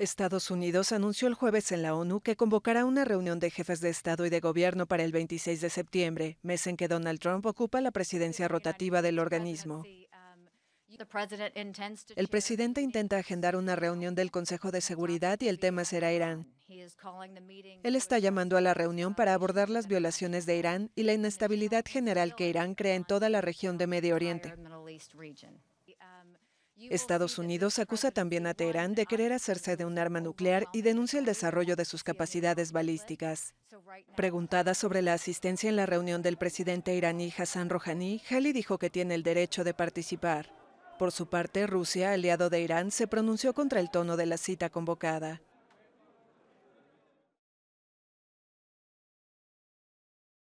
Estados Unidos anunció el jueves en la ONU que convocará una reunión de jefes de Estado y de Gobierno para el 26 de septiembre, mes en que Donald Trump ocupa la presidencia rotativa del organismo. El presidente intenta agendar una reunión del Consejo de Seguridad y el tema será Irán. Él está llamando a la reunión para abordar las violaciones de Irán y la inestabilidad general que Irán crea en toda la región de Medio Oriente. Estados Unidos acusa también a Teherán de querer hacerse de un arma nuclear y denuncia el desarrollo de sus capacidades balísticas. Preguntada sobre la asistencia en la reunión del presidente iraní Hassan Rouhani, Halley dijo que tiene el derecho de participar. Por su parte, Rusia, aliado de Irán, se pronunció contra el tono de la cita convocada.